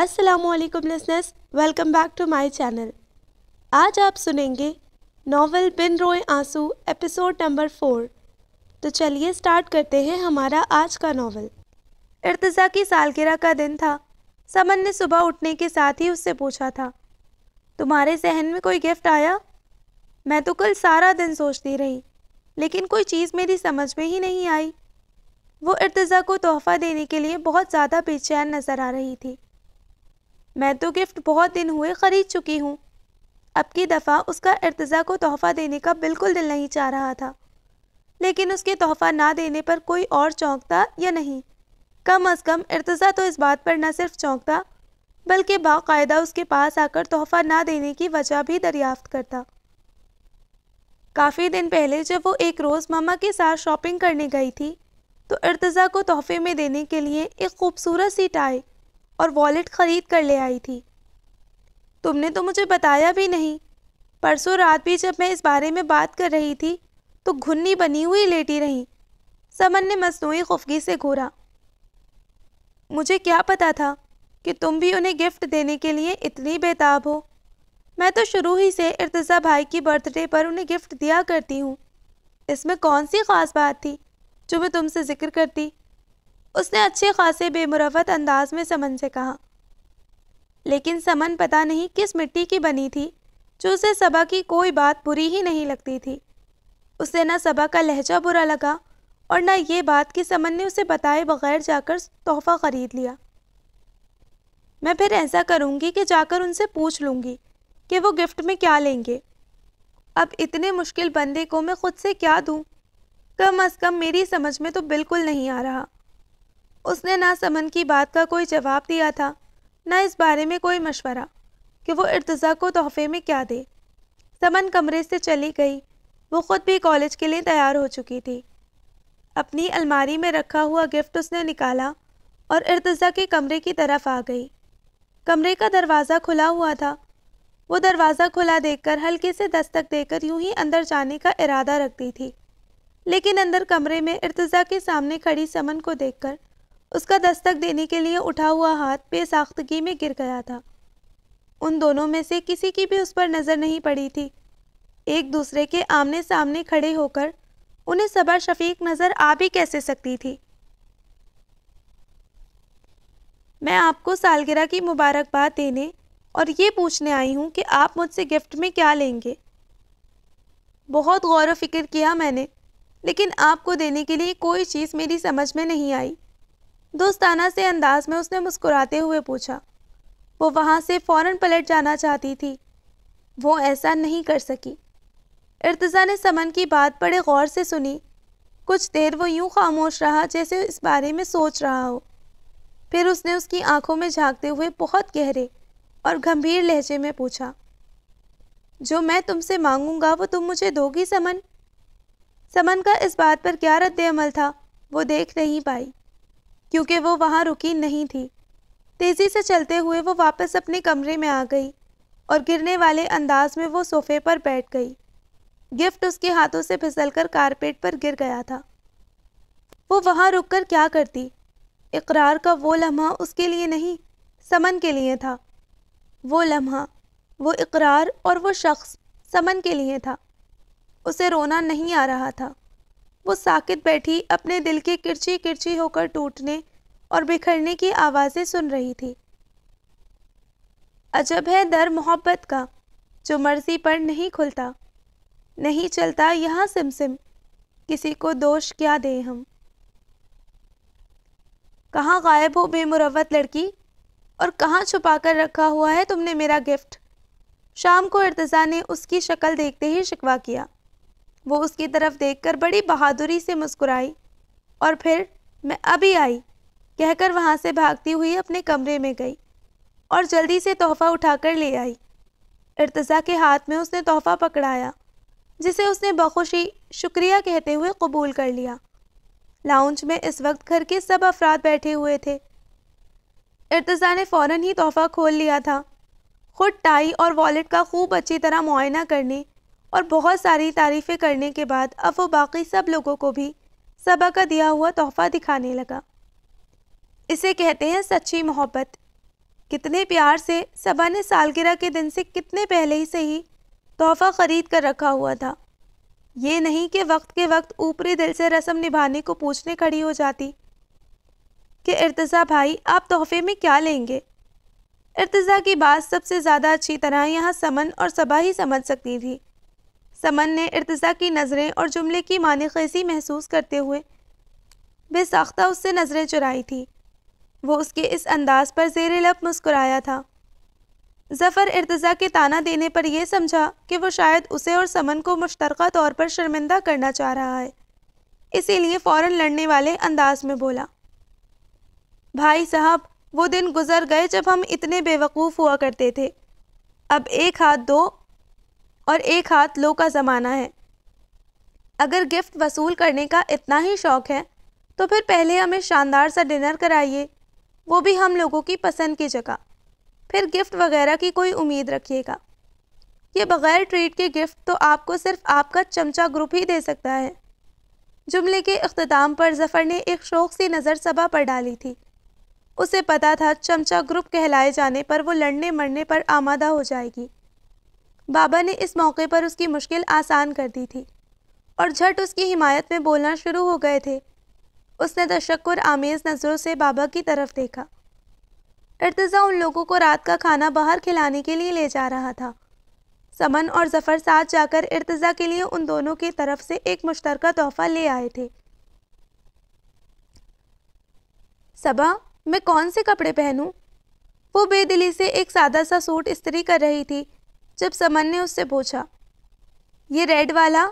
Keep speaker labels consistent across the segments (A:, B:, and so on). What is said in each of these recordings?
A: अस्सलाम listeners welcome back to my channel आज आप सुनेंगे नावल बिन Roye Aansoo episode number four तो चलिए स्टार्ट करते हैं हमारा आज का नावल इर्तज़ा की सालगिरह का दिन था समन ने सुबह उठने के साथ ही उससे पूछा था तुम्हारे जहन में कोई गिफ्ट आया मैं तो कल सारा दिन सोचती रही लेकिन कोई चीज़ मेरी समझ में ही नहीं आई वो इर्तज़ा को तोहफ़ा देने के लिए बहुत ज़्यादा बेचैन नज़र आ रही थी मैं तो गिफ्ट बहुत दिन हुए ख़रीद चुकी हूँ अब की दफ़ा उसका इर्तज़ा को तोहफ़ा देने का बिल्कुल दिल नहीं चाह रहा था लेकिन उसके तोहफ़ा ना देने पर कोई और चौंकता या नहीं कम अज़ कम इर्तज़ा तो इस बात पर न सिर्फ चौंकता बल्कि बाकायदा उसके पास आकर तोहफ़ा ना देने की वजह भी दरियाफ्त करता काफ़ी दिन पहले जब वो एक रोज़ मामा के साथ शॉपिंग करने गई थी तो इर्तज़ा को तोहफे में देने के लिए एक खूबसूरत सी टाई और वॉलेट ख़रीद कर ले आई थी तुमने तो मुझे बताया भी नहीं परसों रात भी जब मैं इस बारे में बात कर रही थी तो घुन्नी बनी हुई लेटी रही समन ने मसनू खुफगी से घूरा मुझे क्या पता था कि तुम भी उन्हें गिफ्ट देने के लिए इतनी बेताब हो मैं तो शुरू ही से इर्तज़ा भाई की बर्थडे पर उन्हें गिफ्ट दिया करती हूँ इसमें कौन सी ख़ास बात थी जो मैं तुमसे ज़िक्र करती उसने अच्छे खासे बेमुरवत अंदाज में समन से कहा लेकिन समन पता नहीं किस मिट्टी की बनी थी जो उसे सबा की कोई बात बुरी ही नहीं लगती थी उसे न सबा का लहजा बुरा लगा और न ये बात कि समन ने उसे बताए बगैर जाकर तोहफ़ा ख़रीद लिया मैं फिर ऐसा करूँगी कि जाकर उनसे पूछ लूँगी कि वो गिफ्ट में क्या लेंगे अब इतने मुश्किल बंदे को मैं ख़ुद से क्या दूँ कम अज़ कम मेरी समझ में तो बिल्कुल नहीं आ रहा उसने ना समन की बात का कोई जवाब दिया था ना इस बारे में कोई मशवरा कि वो इर्तज़ा को तोहफे में क्या दे समन कमरे से चली गई वो ख़ुद भी कॉलेज के लिए तैयार हो चुकी थी अपनी अलमारी में रखा हुआ गिफ्ट उसने निकाला और इर्तज़ा के कमरे की तरफ आ गई कमरे का दरवाज़ा खुला हुआ था वो दरवाज़ा खुला देखकर हल्के से दस्तक देकर यूं ही अंदर जाने का इरादा रखती थी लेकिन अंदर कमरे में इर्तज़ा के सामने खड़ी समन को देखकर उसका दस्तक देने के लिए उठा हुआ हाथ बेसाख्तगी में गिर गया था उन दोनों में से किसी की भी उस पर नज़र नहीं पड़ी थी एक दूसरे के आमने सामने खड़े होकर उन्हें सबर शफीक नज़र आ भी कैसे सकती थी मैं आपको सालगिरह की मुबारकबाद देने और ये पूछने आई हूँ कि आप मुझसे गिफ्ट में क्या लेंगे बहुत गौर व फिक्र किया मैंने लेकिन आपको देने के लिए कोई चीज़ मेरी समझ में नहीं आई दोस्ताना से अंदाज में उसने मुस्कुराते हुए पूछा वो वहाँ से फ़ौरन पलट जाना चाहती थी वो ऐसा नहीं कर सकी इर्तज़ा ने समन की बात बड़े गौर से सुनी कुछ देर वो यूं खामोश रहा जैसे इस बारे में सोच रहा हो फिर उसने उसकी आंखों में झांकते हुए बहुत गहरे और गंभीर लहजे में पूछा जो मैं तुमसे मांगूंगा वो तुम मुझे दोगी समन समन का इस बात पर क्या रद्द अमल था वो देख नहीं पाई क्योंकि वो वहाँ रुकी नहीं थी तेज़ी से चलते हुए वो वापस अपने कमरे में आ गई और गिरने वाले अंदाज में वो सोफे पर बैठ गई गिफ्ट उसके हाथों से फिसलकर कारपेट पर गिर गया था वो वहाँ रुककर क्या करती इकरार का वो लम्हा उसके लिए नहीं समन के लिए था वो लम्हा वो इकरार और वो शख्स समन के लिए था उसे रोना नहीं आ रहा था वो साकित बैठी अपने दिल की किरची किरची होकर टूटने और बिखरने की आवाज़ें सुन रही थी अजब है दर मोहब्बत का जो मर्जी पर नहीं खुलता नहीं चलता यहाँ सिमसिम किसी को दोष क्या दें हम कहाँ गायब हो बेमुरवत लड़की और कहाँ छुपा कर रखा हुआ है तुमने मेरा गिफ्ट शाम को इर्तज़ा ने उसकी शक्ल देखते ही शिकवा किया वो उसकी तरफ देखकर बड़ी बहादुरी से मुस्कुराई और फिर मैं अभी आई कहकर वहाँ से भागती हुई अपने कमरे में गई और जल्दी से तोहफ़ा उठाकर ले आई इर्तज़ा के हाथ में उसने तोहफ़ा पकड़ाया जिसे उसने बखुशी शुक्रिया कहते हुए कबूल कर लिया लाउंज में इस वक्त घर के सब अफराद बैठे हुए थे इर्तज़ा ने फ़ौर ही तोहफ़ा खोल लिया था खुद टाई और वॉलेट का खूब अच्छी तरह मुआयना करने और बहुत सारी तारीफ़ें करने के बाद अब वो बाकी सब लोगों को भी सबा का दिया हुआ तोहफा दिखाने लगा इसे कहते हैं सच्ची मोहब्बत कितने प्यार से सबा ने सालगिरह के दिन से कितने पहले ही से ही तोहफ़ा ख़रीद कर रखा हुआ था ये नहीं कि वक्त के वक्त ऊपरी दिल से रस्म निभाने को पूछने खड़ी हो जाती कि इर्तज़ा भाई आप तोहफे में क्या लेंगे इर्तज़ा की बात सबसे ज़्यादा अच्छी तरह यहाँ समन और सबा ही समझ सकती थी समन ने इर्तज़ा की नज़रें और जुमले की मान खैसी महसूस करते हुए बेसाख्ता उससे नज़रें चुराई थी वो उसके इस अंदाज पर जेर लब मुस्कुराया था जफ़र इर्तज़ा के ताना देने पर यह समझा कि वो शायद उसे और समन को मुश्तरक तौर पर शर्मिंदा करना चाह रहा है इसीलिए फ़ौर लड़ने वाले अंदाज में बोला भाई साहब वो दिन गुजर गए जब हम इतने बेवकूफ़ हुआ करते थे अब एक हाथ दो और एक हाथ लो का ज़माना है अगर गिफ्ट वसूल करने का इतना ही शौक़ है तो फिर पहले हमें शानदार सा डिनर कराइए वो भी हम लोगों की पसंद की जगह फिर गिफ्ट वगैरह की कोई उम्मीद रखिएगा ये बग़ैर ट्रीट के गिफ्ट तो आपको सिर्फ आपका चमचा ग्रुप ही दे सकता है जुमले के अख्ताम पर जफ़र ने एक शौक सी नज़र सबा पर डाली थी उसे पता था चमचा ग्रुप कहलाए जाने पर वो लड़ने मरने पर आमादा हो जाएगी बाबा ने इस मौके पर उसकी मुश्किल आसान कर दी थी और झट उसकी हिमायत में बोलना शुरू हो गए थे उसने तशक्र आमेज़ नज़रों से बाबा की तरफ देखा इर्तज़ा उन लोगों को रात का खाना बाहर खिलाने के लिए ले जा रहा था समन और जफ़र साथ जाकर इर्तज़ा के लिए उन दोनों की तरफ से एक मुश्तर तोहफ़ा ले आए थे सबा मैं कौन से कपड़े पहनूं? वो बेदिली से एक सादा सा सूट इस्तरी कर रही थी जब समन ने उससे पूछा ये रेड वाला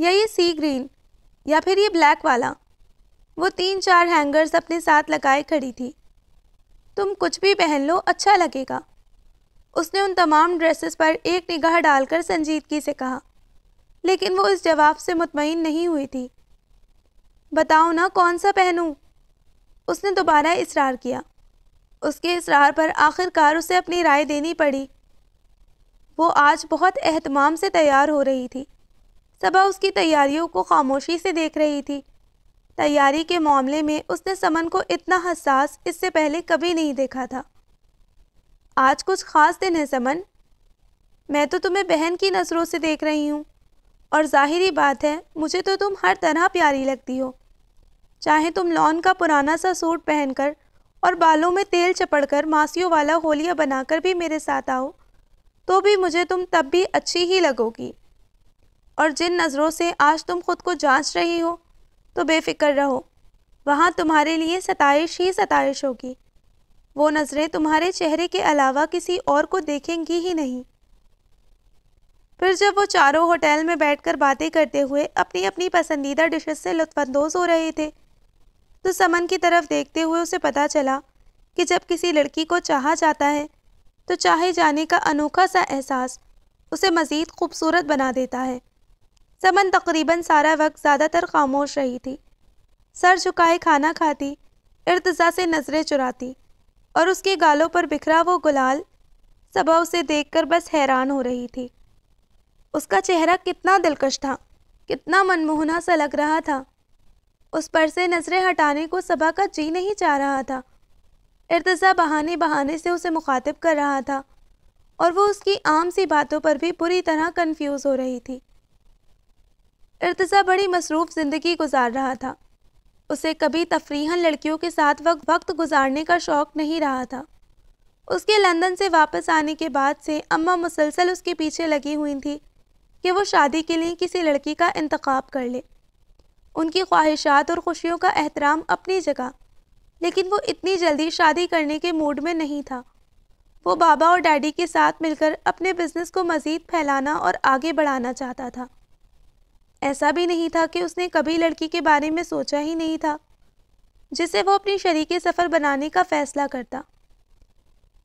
A: या ये सी ग्रीन या फिर ये ब्लैक वाला वो तीन चार हैंगर्स अपने साथ लगाए खड़ी थी तुम कुछ भी पहन लो अच्छा लगेगा उसने उन तमाम ड्रेसेस पर एक निगाह डालकर संजीदगी से कहा लेकिन वो इस जवाब से मुतमिन नहीं हुई थी बताओ ना कौन सा पहनूं? उसने दोबारा इसरार किया उसके इसरार पर आखिरकार उसे अपनी राय देनी पड़ी वो आज बहुत अहतमाम से तैयार हो रही थी सबा उसकी तैयारियों को खामोशी से देख रही थी तैयारी के मामले में उसने समन को इतना हसास इससे पहले कभी नहीं देखा था आज कुछ ख़ास दिन है समन मैं तो तुम्हें बहन की नज़रों से देख रही हूँ और जाहिरी बात है मुझे तो तुम हर तरह प्यारी लगती हो चाहे तुम लॉन का पुराना सा सूट पहनकर और बालों में तेल चपड़कर मासियों वाला होलिया बनाकर भी मेरे साथ आओ तो भी मुझे तुम तब भी अच्छी ही लगोगी और जिन नज़रों से आज तुम खुद को जांच रही हो तो बेफिक्र रहो वहाँ तुम्हारे लिए सतश ही सताइश होगी वो नज़रें तुम्हारे चेहरे के अलावा किसी और को देखेंगी ही नहीं फिर जब वो चारों होटल में बैठकर बातें करते हुए अपनी अपनी पसंदीदा डिशेस से लुत्फानंदोज हो रहे थे तो समन की तरफ देखते हुए उसे पता चला कि जब किसी लड़की को चाहा जाता है तो चाहे जाने का अनोखा सा एहसास उसे मज़ीद खूबसूरत बना देता है समन तकरीबन सारा वक्त ज़्यादातर खामोश रही थी सर झुकाए खाना खाती इर्तज़ा से नज़रें चुराती और उसके गालों पर बिखरा वो गुलाल सबा उसे देखकर बस हैरान हो रही थी उसका चेहरा कितना दिलकश था कितना मनमोहना सा लग रहा था उस पर से नज़रें हटाने को सबा का जी नहीं चाह रहा था इर्तज़ा बहाने बहाने से उसे मुखातिब कर रहा था और वो उसकी आम सी बातों पर भी बुरी तरह कंफ्यूज हो रही थी इर्तज़ा बड़ी मसरूफ़ ज़िंदगी गुजार रहा था उसे कभी तफरीहन लड़कियों के साथ वक्त वक्त गुजारने का शौक़ नहीं रहा था उसके लंदन से वापस आने के बाद से अम्मा मुसलसल उसके पीछे लगी हुई थी कि वो शादी के लिए किसी लड़की का इंतखब कर ले उनकी ख्वाहिशात और खुशियों का एहतराम अपनी जगह लेकिन वो इतनी जल्दी शादी करने के मूड में नहीं था वो बाबा और डैडी के साथ मिलकर अपने बिजनेस को मज़ीद फैलाना और आगे बढ़ाना चाहता था ऐसा भी नहीं था कि उसने कभी लड़की के बारे में सोचा ही नहीं था जिसे वो अपनी शरीक सफ़र बनाने का फ़ैसला करता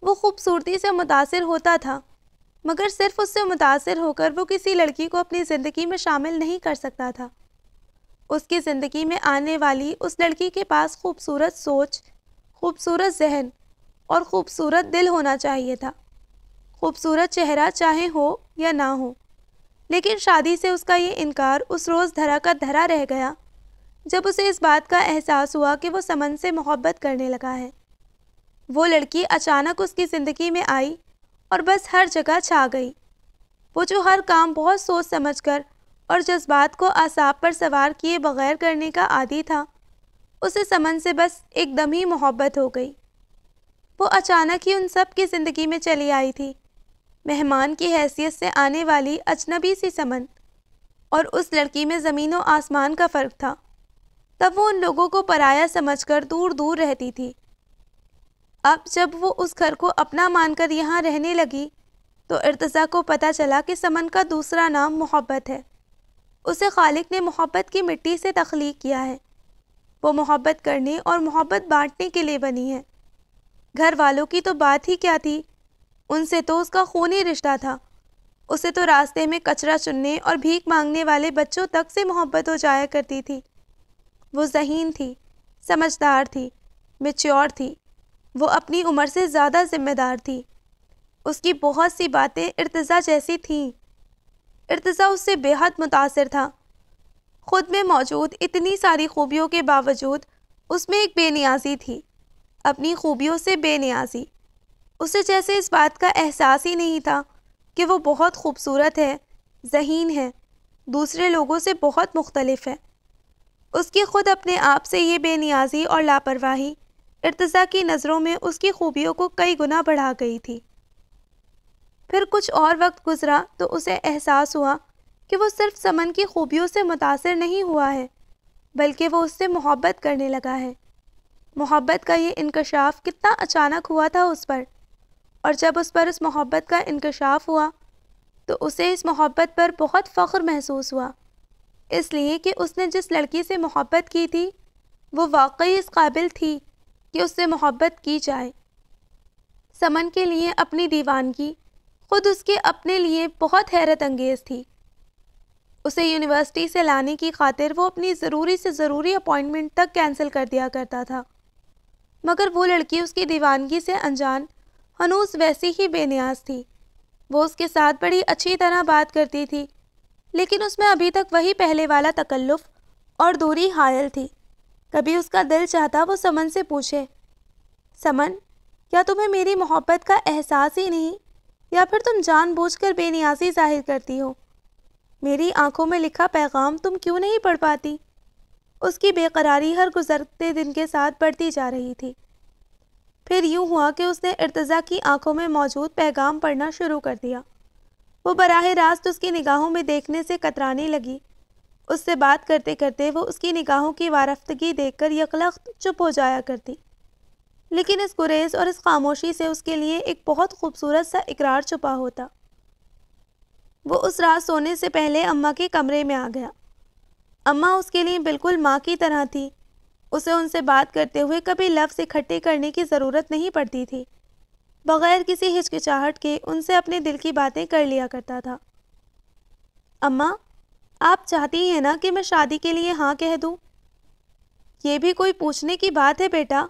A: वो खूबसूरती से मुतासर होता था मगर सिर्फ उससे मुतासर होकर वो किसी लड़की को अपनी ज़िंदगी में शामिल नहीं कर सकता था उसकी ज़िंदगी में आने वाली उस लड़की के पास खूबसूरत सोच खूबसूरत जहन और ख़ूबसूरत दिल होना चाहिए था खूबसूरत चेहरा चाहे हो या ना हो लेकिन शादी से उसका ये इनकार उस रोज़ धरा का धरा रह गया जब उसे इस बात का एहसास हुआ कि वो समन से मोहब्बत करने लगा है वो लड़की अचानक उसकी ज़िंदगी में आई और बस हर जगह छा गई वो जो हर काम बहुत सोच समझ कर और जज्बात को आसाब पर सवार किए बगैर करने का आदि था उसे समन से बस एकदम ही मोहब्बत हो गई वो अचानक ही उन सब की ज़िंदगी में चली आई थी मेहमान की हैसियत से आने वाली अजनबी सी समन और उस लड़की में ज़मीन व आसमान का फ़र्क था तब वो उन लोगों को पराया समझकर दूर दूर रहती थी अब जब वो उस घर को अपना मानकर यहाँ रहने लगी तो इर्तज़ा को पता चला कि समन का दूसरा नाम मोहब्बत है उसे खालिक ने मोहब्बत की मिट्टी से तख्लीक किया है वो मोहब्बत करने और मोहब्बत बांटने के लिए बनी है घर वालों की तो बात ही क्या थी उनसे तो उसका खूनी रिश्ता था उसे तो रास्ते में कचरा चुनने और भीख मांगने वाले बच्चों तक से मोहब्बत हो जाया करती थी वो जहीन थी समझदार थी मेच्योर थी वो अपनी उम्र से ज़्यादा ज़िम्मेदार थी उसकी बहुत सी बातें इर्तज़ा जैसी थीं इर्तज़ा उससे बेहद मुतासर था ख़ुद में मौजूद इतनी सारी खूबियों के बावजूद उसमें एक बेनियाजी थी अपनी खूबियों से बेनियाजी उसे जैसे इस बात का एहसास ही नहीं था कि वो बहुत खूबसूरत है जहीन है दूसरे लोगों से बहुत मुख्तलफ है उसकी ख़ुद अपने आप से ये बेनियाजी और लापरवाही इर्तज़ा की नज़रों में उसकी खूबियों को कई गुना बढ़ा गई थी फिर कुछ और वक्त गुजरा तो उसे एहसास हुआ कि वो सिर्फ समन की खूबियों से मुतासर नहीं हुआ है बल्कि वो उससे मोहब्बत करने लगा है मोहब्बत का ये इंकशाफ कितना अचानक हुआ था उस पर और जब उस पर उस मोहब्बत का इंकशाफ हुआ तो उसे इस मोहब्बत पर बहुत फ़ख्र महसूस हुआ इसलिए कि उसने जिस लड़की से मोहब्बत की थी वो वाकई इस काबिल थी कि उससे मोहब्बत की जाए समन के लिए अपनी दीवानगी खुद उसके अपने लिए बहुत हैरत अंगेज थी उसे यूनिवर्सिटी से लाने की खातिर वो अपनी ज़रूरी से ज़रूरी अपॉइंटमेंट तक कैंसिल कर दिया करता था मगर वो लड़की उसकी दीवानगी से अनजान हनूस वैसी ही बेनियाज थी वो उसके साथ बड़ी अच्छी तरह बात करती थी लेकिन उसमें अभी तक वही पहले वाला तकल्लुफ़ और दूरी हायल थी कभी उसका दिल चाहता वो समन से पूछे समन क्या तुम्हें मेरी मोहब्बत का एहसास ही नहीं या फिर तुम जानबूझकर बेनियाजी जाहिर करती हो मेरी आंखों में लिखा पैगाम तुम क्यों नहीं पढ़ पाती उसकी बेकरारी हर गुजरते दिन के साथ बढ़ती जा रही थी फिर यूं हुआ कि उसने इर्तज़ा की आंखों में मौजूद पैगाम पढ़ना शुरू कर दिया वो बराह रास्त उसकी निगाहों में देखने से कतराने लगी उससे बात करते करते वो उसकी निगाहों की वारफ्तगी देखकर यकलख्त चुप हो जाया करती लेकिन इस गुरेज और इस खामोशी से उसके लिए एक बहुत खूबसूरत सा इकरार छुपा होता वो उस रात सोने से पहले अम्मा के कमरे में आ गया अम्मा उसके लिए बिल्कुल माँ की तरह थी उसे उनसे बात करते हुए कभी लफ्ज़ इकट्ठे करने की ज़रूरत नहीं पड़ती थी बग़ैर किसी हिचकिचाहट के उनसे अपने दिल की बातें कर लिया करता था अम्मा आप चाहती हैं ना कि मैं शादी के लिए हाँ कह दूँ ये भी कोई पूछने की बात है बेटा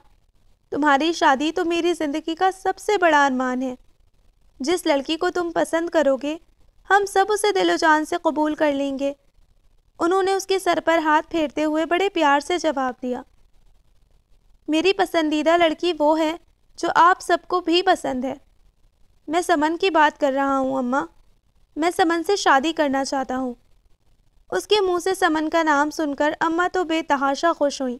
A: तुम्हारी शादी तो मेरी ज़िंदगी का सबसे बड़ा अरमान है जिस लड़की को तुम पसंद करोगे हम सब उसे दिलोजान से कबूल कर लेंगे उन्होंने उसके सर पर हाथ फेरते हुए बड़े प्यार से जवाब दिया मेरी पसंदीदा लड़की वो है जो आप सबको भी पसंद है मैं समन की बात कर रहा हूँ अम्मा मैं समन से शादी करना चाहता हूँ उसके मुंह से समन का नाम सुनकर अम्मा तो बेतहाशा खुश हुईं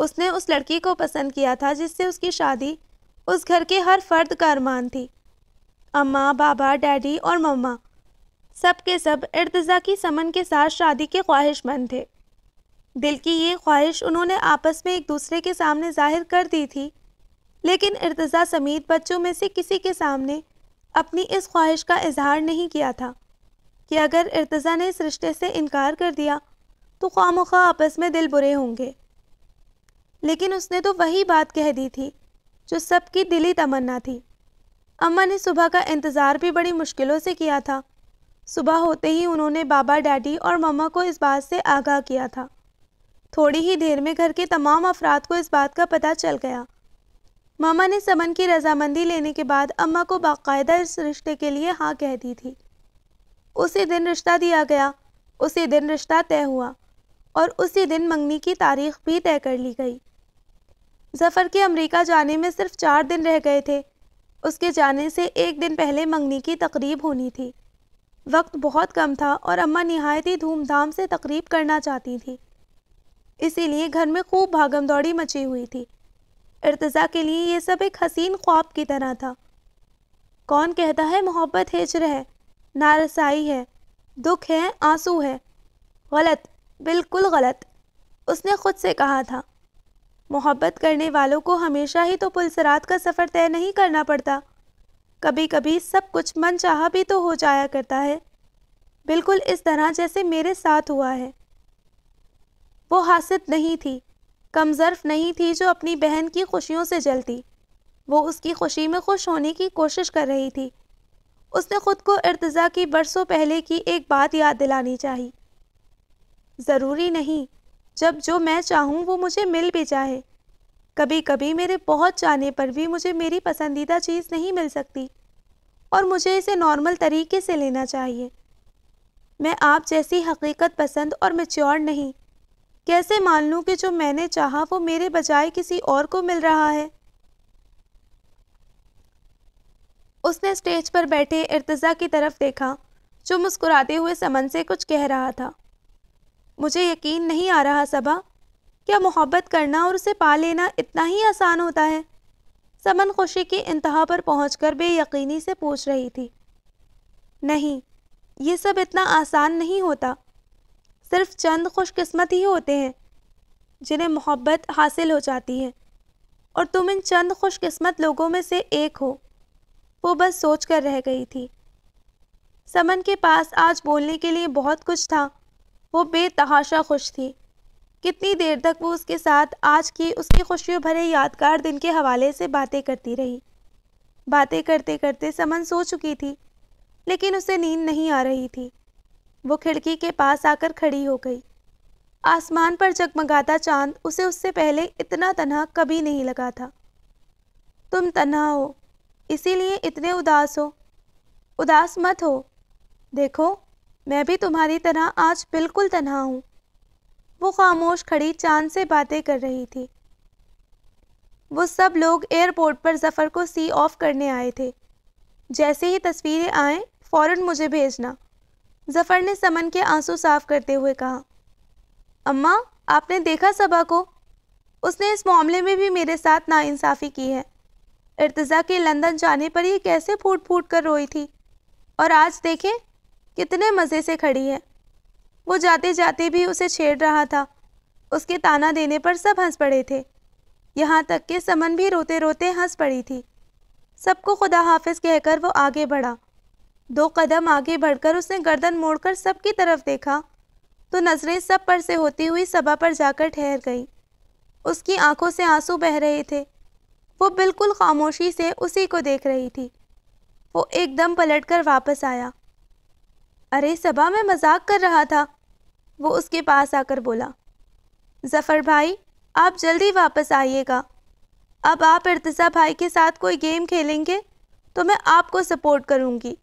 A: उसने उस लड़की को पसंद किया था जिससे उसकी शादी उस घर के हर फर्द का अरमान थी अम्मा बाबा डैडी और मम्मा सब के सब इर्तज़ा की समन के साथ शादी के ख्वाहिशमंद थे दिल की ये ख्वाहिश उन्होंने आपस में एक दूसरे के सामने जाहिर कर दी थी लेकिन इर्तज़ा समीत बच्चों में से किसी के सामने अपनी इस ख्वाहिश का इजहार नहीं किया था कि अगर इर्तज़ा ने इस रिश्ते से इनकार कर दिया तो खाम आपस में दिल बुरे होंगे लेकिन उसने तो वही बात कह दी थी जो सबकी दिली तमन्ना थी अम्मा ने सुबह का इंतज़ार भी बड़ी मुश्किलों से किया था सुबह होते ही उन्होंने बाबा डैडी और मम्मा को इस बात से आगाह किया था थोड़ी ही देर में घर के तमाम अफराद को इस बात का पता चल गया मामा ने समन की रजामंदी लेने के बाद अम्मा को बाकायदा इस रिश्ते के लिए हाँ कह दी थी उसी दिन रिश्ता दिया गया उसी दिन रिश्ता तय हुआ और उसी दिन मंगनी की तारीख भी तय कर ली गई जफ़र के अमेरिका जाने में सिर्फ चार दिन रह गए थे उसके जाने से एक दिन पहले मंगनी की तकरीब होनी थी वक्त बहुत कम था और अम्मा नहायत ही धूमधाम से तकरीब करना चाहती थी इसीलिए घर में खूब भागम दौड़ी मची हुई थी इर्तज़ा के लिए यह सब एक हसीन ख्वाब की तरह था कौन कहता है मोहब्बत हिजर है नारसाई है दुख है आंसू है गलत बिल्कुल गलत उसने खुद से कहा था मोहब्बत करने वालों को हमेशा ही तो पुलसरात का सफ़र तय नहीं करना पड़ता कभी कभी सब कुछ मन चाह भी तो हो जाया करता है बिल्कुल इस तरह जैसे मेरे साथ हुआ है वो हासिद नहीं थी कमजर्फ नहीं थी जो अपनी बहन की खुशियों से जलती वो उसकी खुशी में खुश होने की कोशिश कर रही थी उसने खुद को इर्तज़ा की बरसों पहले की एक बात याद दिलानी चाहिए ज़रूरी नहीं जब जो मैं चाहूँ वो मुझे मिल भी जाए कभी कभी मेरे बहुत चाहने पर भी मुझे मेरी पसंदीदा चीज़ नहीं मिल सकती और मुझे इसे नॉर्मल तरीके से लेना चाहिए मैं आप जैसी हकीकत पसंद और मेच्योर नहीं कैसे मान लूँ कि जो मैंने चाहा वो मेरे बजाय किसी और को मिल रहा है उसने स्टेज पर बैठे इर्तज़ा की तरफ देखा जो मुस्कुराते हुए समन से कुछ कह रहा था मुझे यकीन नहीं आ रहा सबा क्या मोहब्बत करना और उसे पा लेना इतना ही आसान होता है समन खुशी की इंतहा पर पहुँच कर बेयकनी से पूछ रही थी नहीं ये सब इतना आसान नहीं होता सिर्फ चंद खुशकस्मत ही होते हैं जिन्हें मोहब्बत हासिल हो जाती है और तुम इन चंद खुशकस्मत लोगों में से एक हो वो बस सोच कर रह गई थी समन के पास आज बोलने के लिए बहुत कुछ था वो बेतहाशा खुश थी कितनी देर तक वो उसके साथ आज की उसकी खुशियों भरे यादगार दिन के हवाले से बातें करती रही बातें करते करते समन सो चुकी थी लेकिन उसे नींद नहीं आ रही थी वो खिड़की के पास आकर खड़ी हो गई आसमान पर जगमगाता चांद उसे उससे पहले इतना तनहा कभी नहीं लगा था तुम तनहा हो इसीलिए इतने उदास हो उदास मत हो देखो मैं भी तुम्हारी तरह आज बिल्कुल तनहा हूँ वो खामोश खड़ी चांद से बातें कर रही थी वो सब लोग एयरपोर्ट पर जफ़र को सी ऑफ करने आए थे जैसे ही तस्वीरें आए फ़ौरन मुझे भेजना जफ़र ने समन के आंसू साफ करते हुए कहा अम्मा आपने देखा सबा को उसने इस मामले में भी मेरे साथ नाइंसाफ़ी की है इर्तज़ा के लंदन जाने पर ये कैसे फूट फूट कर रोई थी और आज देखें कितने मज़े से खड़ी है वो जाते जाते भी उसे छेड़ रहा था उसके ताना देने पर सब हंस पड़े थे यहाँ तक कि समन भी रोते रोते हंस पड़ी थी सबको खुदा हाफिज कहकर वो आगे बढ़ा दो कदम आगे बढ़कर उसने गर्दन मोड़कर सबकी तरफ देखा तो नज़रें सब पर से होती हुई सभा पर जाकर ठहर गई उसकी आंखों से आंसू बह रहे थे वो बिल्कुल खामोशी से उसी को देख रही थी वो एकदम पलटकर वापस आया अरे सबा मैं मजाक कर रहा था वो उसके पास आकर बोला ज़फ़र भाई आप जल्दी वापस आइएगा अब आप इर्तज़ा भाई के साथ कोई गेम खेलेंगे तो मैं आपको सपोर्ट करूंगी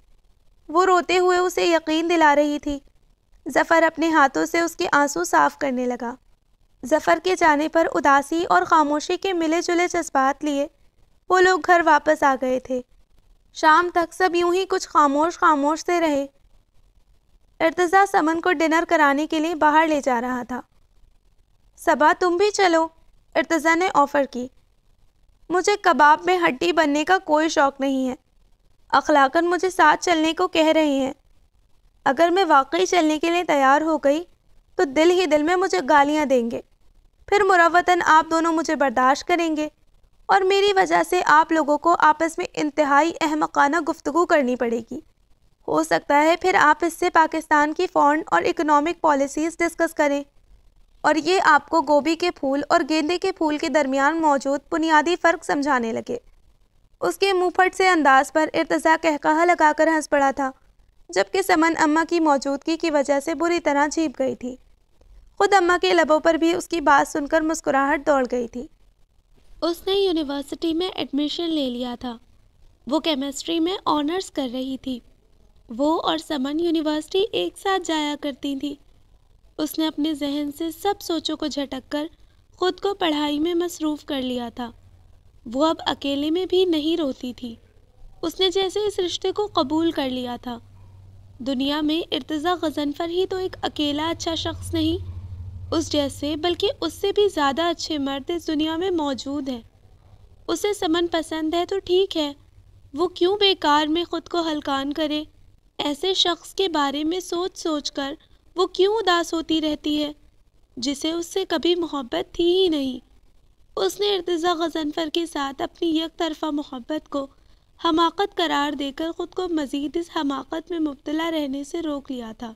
A: वो रोते हुए उसे यकीन दिला रही थी ज़फ़र अपने हाथों से उसके आंसू साफ़ करने लगा ज़फ़र के जाने पर उदासी और ख़ामोशी के मिले जुले जज्बात लिए वो लोग घर वापस आ गए थे शाम तक सब यूं ही कुछ खामोश खामोश से रहे इर्तज़ा समन को डिनर कराने के लिए बाहर ले जा रहा था सबा तुम भी चलो इर्तज़ा ने ऑफ़र की मुझे कबाब में हड्डी बनने का कोई शौक़ नहीं है अखलाकन मुझे साथ चलने को कह रहे हैं अगर मैं वाकई चलने के लिए तैयार हो गई तो दिल ही दिल में मुझे गालियाँ देंगे फिर मुरवतन आप दोनों मुझे बर्दाश्त करेंगे और मेरी वजह से आप लोगों को आपस में इंतहाई अहमकाना गुफ्तु करनी पड़ेगी हो सकता है फिर आप इससे पाकिस्तान की फॉरन और इकोनॉमिक पॉलिसीज़ डिस्कस करें और ये आपको गोभी के फूल और गेंदे के फूल के दरमियान मौजूद बुनियादी फ़र्क समझाने लगे उसके मुँहफट से अंदाज पर इर्तज़ा कहकहा लगाकर हंस पड़ा था जबकि समन अम्मा की मौजूदगी की वजह से बुरी तरह झीप गई थी खुद अम्मा के लबों पर भी उसकी बात सुनकर मुस्कुराहट दौड़ गई थी उसने यूनिवर्सिटी में एडमिशन ले लिया था वो केमिस्ट्री में ऑनर्स कर रही थी वो और समन यूनिवर्सिटी एक साथ जाया करती थी उसने अपने जहन से सब सोचों को झटक कर ख़ुद को पढ़ाई में मसरूफ़ कर लिया था वो अब अकेले में भी नहीं रोती थी उसने जैसे इस रिश्ते को कबूल कर लिया था दुनिया में इर्तज़ा गजनफर ही तो एक अकेला अच्छा शख्स नहीं उस जैसे बल्कि उससे भी ज़्यादा अच्छे मर्द इस दुनिया में मौजूद हैं उसे समन पसंद है तो ठीक है वो क्यों बेकार में ख़ुद को हलकान करे ऐसे शख्स के बारे में सोच सोच कर वो क्यों उदास होती रहती है जिसे उससे कभी मोहब्बत थी ही नहीं उसने इर्तज़ा गजनफर के साथ अपनी एक तरफ़ा मोहब्बत को हमाकत करार देकर ख़ुद को मज़ीद इस हमाकत में मुबतला रहने से रोक लिया था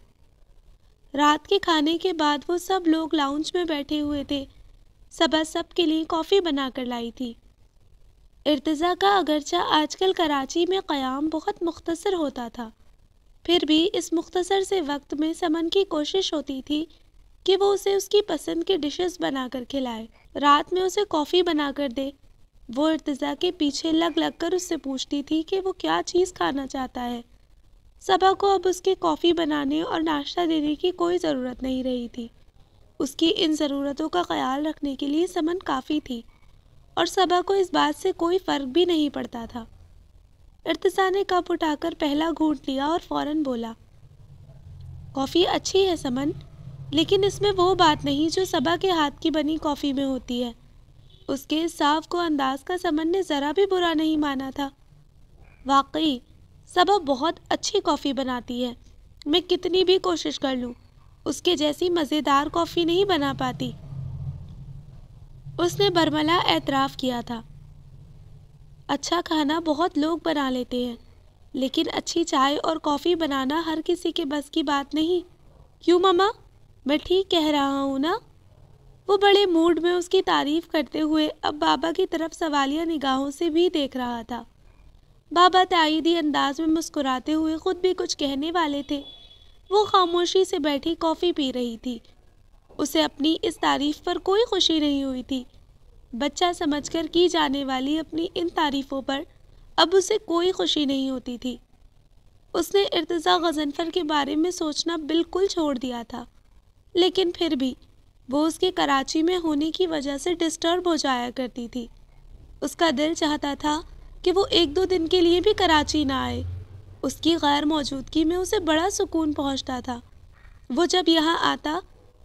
A: रात के खाने के बाद वो सब लोग लाउंज में बैठे हुए थे सबा सब के लिए कॉफ़ी बना कर लाई थी इर्तज़ा का अगरचा आजकल कराची में क़याम बहुत मुख्तसर होता था फिर भी इस मुख्तसर से वक्त में समन की कोशिश होती थी कि वो उसे उसकी पसंद के डिशेस बनाकर खिलाए रात में उसे कॉफ़ी बनाकर दे वो इर्तज़ा के पीछे लग लग कर उससे पूछती थी कि वो क्या चीज़ खाना चाहता है सबा को अब उसके कॉफ़ी बनाने और नाश्ता देने की कोई ज़रूरत नहीं रही थी उसकी इन ज़रूरतों का ख्याल रखने के लिए समन काफ़ी थी और सबा को इस बात से कोई फ़र्क भी नहीं पड़ता था इर्तज़ा ने कप उठाकर पहला घूंट लिया और फ़ौरन बोला कॉफ़ी अच्छी है समन लेकिन इसमें वो बात नहीं जो सबा के हाथ की बनी कॉफ़ी में होती है उसके साफ को अंदाज का समन ने ज़रा भी बुरा नहीं माना था वाकई सबा बहुत अच्छी कॉफ़ी बनाती है मैं कितनी भी कोशिश कर लूँ उसके जैसी मज़ेदार कॉफ़ी नहीं बना पाती उसने बर्मला एतराफ़ किया था अच्छा खाना बहुत लोग बना लेते हैं लेकिन अच्छी चाय और कॉफ़ी बनाना हर किसी के बस की बात नहीं क्यों ममा मैं ठीक कह रहा हूँ ना वो बड़े मूड में उसकी तारीफ़ करते हुए अब बाबा की तरफ सवालिया निगाहों से भी देख रहा था बाबा तायदी अंदाज में मुस्कुराते हुए ख़ुद भी कुछ कहने वाले थे वो खामोशी से बैठी कॉफ़ी पी रही थी उसे अपनी इस तारीफ़ पर कोई खुशी नहीं हुई थी बच्चा समझकर की जाने वाली अपनी इन तारीफ़ों पर अब उसे कोई खुशी नहीं होती थी उसने इर्तज़ा गजनफर के बारे में सोचना बिल्कुल छोड़ दिया था लेकिन फिर भी वो उसके कराची में होने की वजह से डिस्टर्ब हो जाया करती थी उसका दिल चाहता था कि वो एक दो दिन के लिए भी कराची ना आए उसकी गैर मौजूदगी में उसे बड़ा सुकून पहुंचता था वो जब यहाँ आता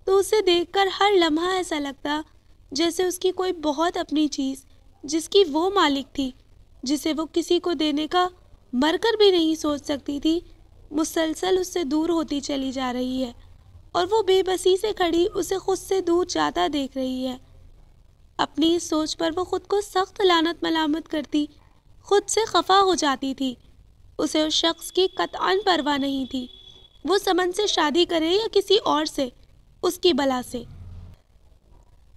A: तो उसे देखकर हर लम्हा ऐसा लगता जैसे उसकी कोई बहुत अपनी चीज़ जिसकी वो मालिक थी जिसे वो किसी को देने का मरकर भी नहीं सोच सकती थी मुसलसल उससे दूर होती चली जा रही है और वो बेबसी से खड़ी उसे खुद से दूर जाता देख रही है अपनी इस सोच पर वो खुद को सख्त लानत मलामत करती खुद से खफा हो जाती थी उसे उस शख्स की कतान परवाह नहीं थी वो समन से शादी करे या किसी और से उसकी बला से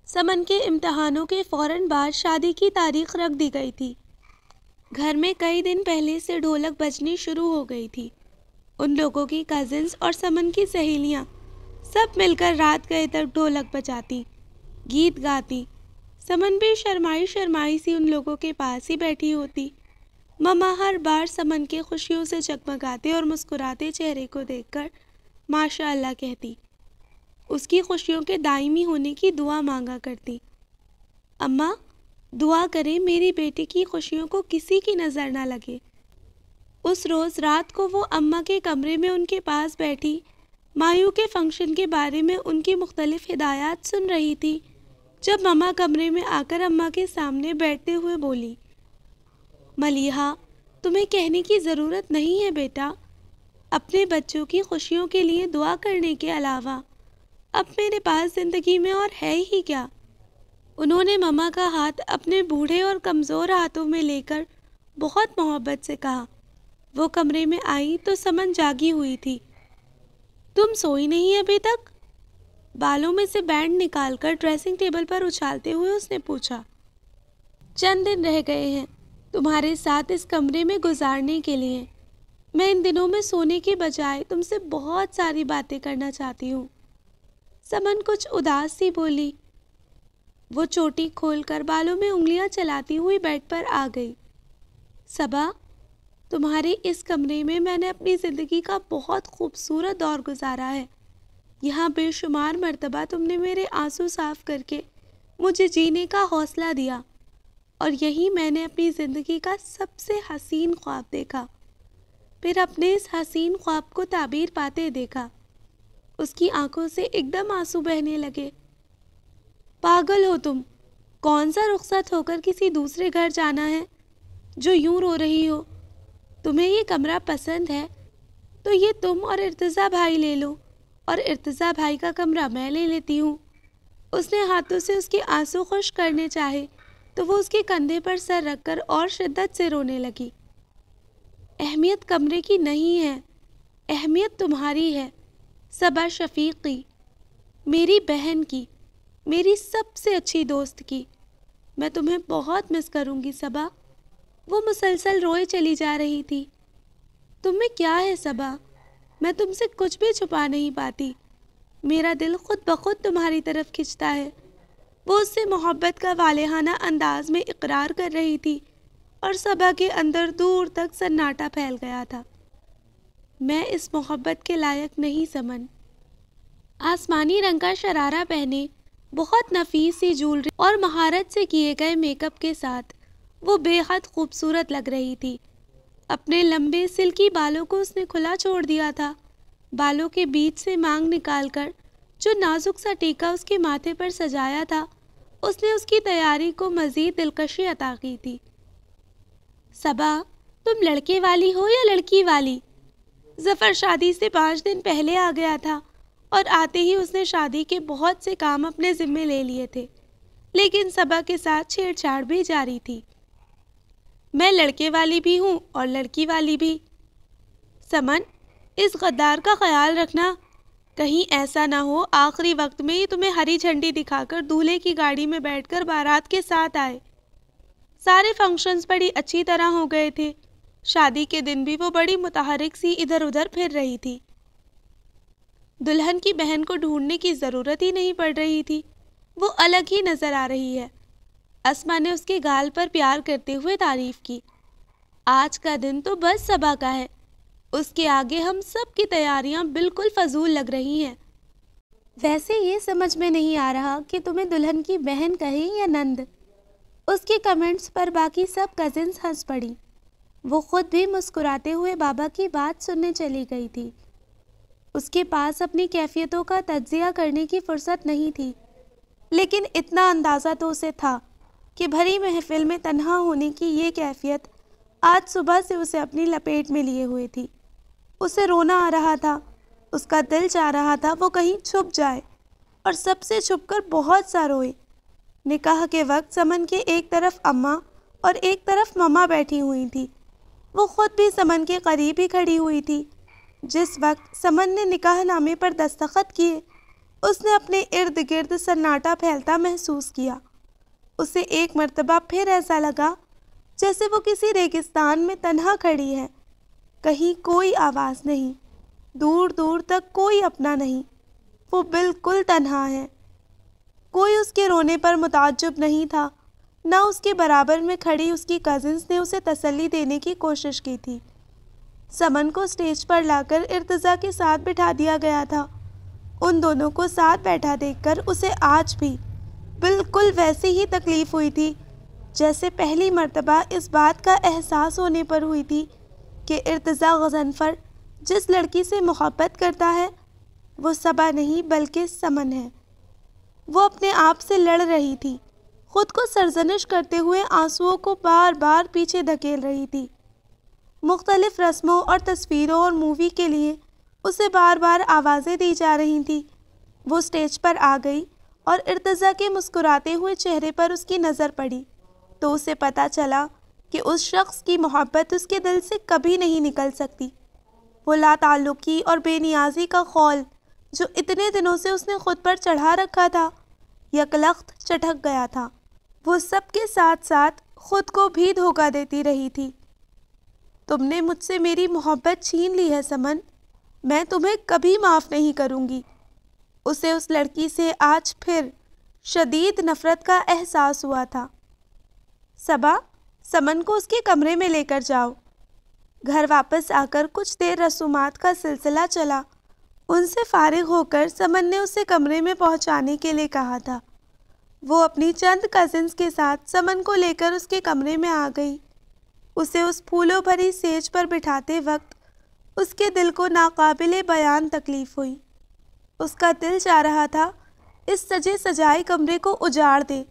A: समन के इम्तहानों के फ़ौर बाद शादी की तारीख रख दी गई थी घर में कई दिन पहले से ढोलक बजनी शुरू हो गई थी उन लोगों की कज़न्स और समन की सहेलियाँ सब मिलकर रात गए तक ढोलक बजाती गीत गाती समन भी शर्माई शर्माई सी उन लोगों के पास ही बैठी होती ममा हर बार समन के खुशियों से जगमगाते और मुस्कुराते चेहरे को देखकर माशाल्लाह कहती उसकी खुशियों के दायमी होने की दुआ मांगा करती अम्मा दुआ करें मेरी बेटी की खुशियों को किसी की नज़र ना लगे उस रोज़ रात को वो अम्मा के कमरे में उनके पास बैठी मायू के फंक्शन के बारे में उनकी मुख्तलिफ़ हिदायत सुन रही थी जब ममा कमरे में आकर अम्मा के सामने बैठते हुए बोली मलिहा तुम्हें कहने की ज़रूरत नहीं है बेटा अपने बच्चों की खुशियों के लिए दुआ करने के अलावा अब मेरे पास ज़िंदगी में और है ही क्या उन्होंने ममा का हाथ अपने बूढ़े और कमज़ोर हाथों में लेकर बहुत मोहब्बत से कहा वो कमरे में आई तो समन जागी हुई थी तुम सोई नहीं अभी तक बालों में से बैंड निकालकर ड्रेसिंग टेबल पर उछालते हुए उसने पूछा चंद दिन रह गए हैं तुम्हारे साथ इस कमरे में गुजारने के लिए मैं इन दिनों में सोने के बजाय तुमसे बहुत सारी बातें करना चाहती हूँ समन कुछ उदास सी बोली वो चोटी खोलकर बालों में उंगलियां चलाती हुई बेड पर आ गई सबा तुम्हारे इस कमरे में मैंने अपनी ज़िंदगी का बहुत खूबसूरत दौर गुजारा है यहाँ बेशुमार मर्तबा तुमने मेरे आंसू साफ करके मुझे जीने का हौसला दिया और यही मैंने अपनी ज़िंदगी का सबसे हसीन ख्वाब देखा फिर अपने इस हसीन ख्वाब को ताबीर पाते देखा उसकी आंखों से एकदम आंसू बहने लगे पागल हो तुम कौन सा रुखसत होकर किसी दूसरे घर जाना है जो यूं रो रही हो तुम्हें ये कमरा पसंद है तो ये तुम और इर्तज़ा भाई ले लो और इर्तज़ा भाई का कमरा मैं ले लेती हूँ उसने हाथों से उसके आंसू खुश करने चाहे तो वो उसके कंधे पर सर रखकर और शिद्दत से रोने लगी अहमियत कमरे की नहीं है अहमियत तुम्हारी है सबा की मेरी बहन की मेरी सबसे अच्छी दोस्त की मैं तुम्हें बहुत मिस करूँगी सबा वो मुसलसल रोए चली जा रही थी तुम्हें क्या है सबा मैं तुमसे कुछ भी छुपा नहीं पाती मेरा दिल खुद ब खुद तुम्हारी तरफ खिंचता है वो उससे मोहब्बत का वालेहाना अंदाज में इकरार कर रही थी और सबा के अंदर दूर तक सन्नाटा फैल गया था मैं इस मोहब्बत के लायक नहीं समन आसमानी रंग का शरारा पहने बहुत नफीस सी जूलरी और महारत से किए गए मेकअप के साथ वो बेहद खूबसूरत लग रही थी अपने लंबे सिल्की बालों को उसने खुला छोड़ दिया था बालों के बीच से मांग निकालकर जो नाजुक सा टीका उसके माथे पर सजाया था उसने उसकी तैयारी को मज़ीद दिलकशी अता की थी सबा तुम लड़के वाली हो या लड़की वाली ज़फ़र शादी से पाँच दिन पहले आ गया था और आते ही उसने शादी के बहुत से काम अपने ज़िम्मे ले लिए थे लेकिन सबा के साथ छेड़छाड़ भी जारी थी मैं लड़के वाली भी हूँ और लड़की वाली भी समन इस गद्दार का ख्याल रखना कहीं ऐसा ना हो आखिरी वक्त में ही तुम्हें हरी झंडी दिखाकर दूल्हे की गाड़ी में बैठकर बारात के साथ आए सारे फंक्शंस बड़ी अच्छी तरह हो गए थे शादी के दिन भी वो बड़ी मुतहरक सी इधर उधर फिर रही थी दुल्हन की बहन को ढूंढने की ज़रूरत ही नहीं पड़ रही थी वो अलग ही नज़र आ रही है असमा ने उसके गाल पर प्यार करते हुए तारीफ की आज का दिन तो बस सभा का है उसके आगे हम सब की तैयारियां बिल्कुल फजूल लग रही हैं वैसे ये समझ में नहीं आ रहा कि तुम्हें दुल्हन की बहन कहें या नंद उसके कमेंट्स पर बाकी सब कजिन्स हंस पड़ी वो खुद भी मुस्कुराते हुए बाबा की बात सुनने चली गई थी उसके पास अपनी कैफियतों का तजिया करने की फुर्सत नहीं थी लेकिन इतना अंदाज़ा तो उसे था कि भरी महफिल में तनहा होने की ये कैफियत आज सुबह से उसे अपनी लपेट में लिए हुए थी उसे रोना आ रहा था उसका दिल चाह रहा था वो कहीं छुप जाए और सबसे छुप कर बहुत सा रोए निकाह के वक्त समन के एक तरफ अम्मा और एक तरफ ममा बैठी हुई थी वो ख़ुद भी समन के करीब ही खड़ी हुई थी जिस वक्त समन ने निकाह नामे पर दस्तखत किए उसने अपने इर्द गिर्द सन्नाटा फैलता महसूस किया उसे एक मरतबा फिर ऐसा लगा जैसे वो किसी रेगिस्तान में तनहा खड़ी है कहीं कोई आवाज़ नहीं दूर दूर तक कोई अपना नहीं वो बिल्कुल तनहा है कोई उसके रोने पर मुताजब नहीं था ना उसके बराबर में खड़ी उसकी कजिन्स ने उसे तसल्ली देने की कोशिश की थी समन को स्टेज पर लाकर इर्तज़ा के साथ बिठा दिया गया था उन दोनों को साथ बैठा देखकर उसे आज भी बिल्कुल वैसी ही तकलीफ़ हुई थी जैसे पहली मर्तबा इस बात का एहसास होने पर हुई थी कि इर्तज़ा गजनफर जिस लड़की से मोहब्बत करता है वो सबा नहीं बल्कि समन है वो अपने आप से लड़ रही थी खुद को सरजनिश करते हुए आंसुओं को बार बार पीछे धकेल रही थी मुख्तलिफ़ रस्मों और तस्वीरों और मूवी के लिए उसे बार बार आवाज़ें दी जा रही थीं वो स्टेज पर आ गई और इर्तज़ा के मुस्कुराते हुए चेहरे पर उसकी नज़र पड़ी तो उसे पता चला कि उस शख्स की मोहब्बत उसके दिल से कभी नहीं निकल सकती वो लाताल्लुकी और बेनियाजी का खौल जो इतने दिनों से उसने खुद पर चढ़ा रखा था यकलख्त चटक गया था वो सबके साथ साथ खुद को भी धोखा देती रही थी तुमने मुझसे मेरी मोहब्बत छीन ली है समन मैं तुम्हें कभी माफ़ नहीं करूँगी उसे उस लड़की से आज फिर शदीद नफ़रत का एहसास हुआ था सबा समन को उसके कमरे में लेकर जाओ घर वापस आकर कुछ देर रसूमात का सिलसिला चला उनसे फारिग होकर समन ने उसे कमरे में पहुंचाने के लिए कहा था वो अपनी चंद कजिन्स के साथ समन को लेकर उसके कमरे में आ गई उसे उस फूलों भरी सेज पर बिठाते वक्त उसके दिल को नाकाबिल बयान तकलीफ़ हुई उसका दिल चाह रहा था इस सजे सजाए कमरे को उजाड़ दे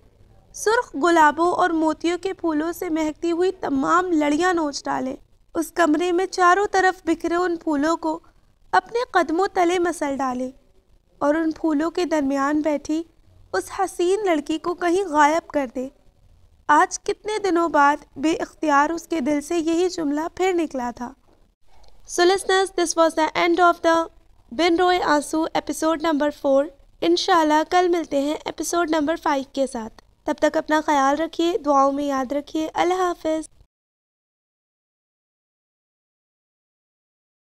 A: सुर्ख गुलाबों और मोतियों के फूलों से महकती हुई तमाम लड़ियाँ नोच डाले उस कमरे में चारों तरफ बिखरे उन फूलों को अपने कदमों तले मसल डाले और उन फूलों के दरमियान बैठी उस हसीन लड़की को कहीं गायब कर दे आज कितने दिनों बाद बेख्तियार उसके दिल से यही जुमला फिर निकला था so listeners this was the end of the Bin Roye Aansoo episode number four इन कल मिलते हैं एपिसोड नंबर फाइव के साथ तब तक अपना ख्याल रखिए दुआओं में याद रखिए अल्लाह हाफिज़